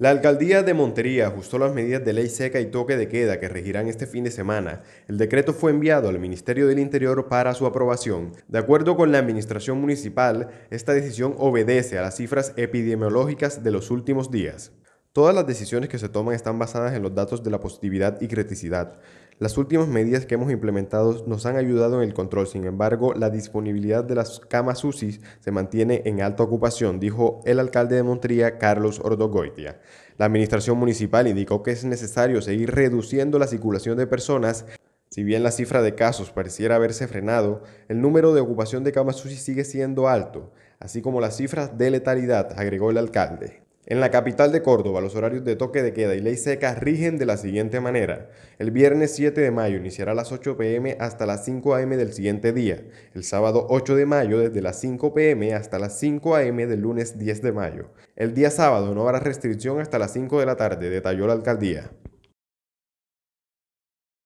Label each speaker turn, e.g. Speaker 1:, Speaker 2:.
Speaker 1: La alcaldía de Montería ajustó las medidas de ley seca y toque de queda que regirán este fin de semana. El decreto fue enviado al Ministerio del Interior para su aprobación. De acuerdo con la Administración Municipal, esta decisión obedece a las cifras epidemiológicas de los últimos días. Todas las decisiones que se toman están basadas en los datos de la positividad y criticidad. Las últimas medidas que hemos implementado nos han ayudado en el control, sin embargo, la disponibilidad de las camas UCI se mantiene en alta ocupación, dijo el alcalde de Montría, Carlos Ordogoitia. La administración municipal indicó que es necesario seguir reduciendo la circulación de personas si bien la cifra de casos pareciera haberse frenado, el número de ocupación de camas UCI sigue siendo alto, así como las cifras de letalidad, agregó el alcalde. En la capital de Córdoba, los horarios de toque de queda y ley seca rigen de la siguiente manera. El viernes 7 de mayo iniciará a las 8 pm hasta las 5 am del siguiente día. El sábado 8 de mayo desde las 5 pm hasta las 5 am del lunes 10 de mayo. El día sábado no habrá restricción hasta las 5 de la tarde, detalló la alcaldía.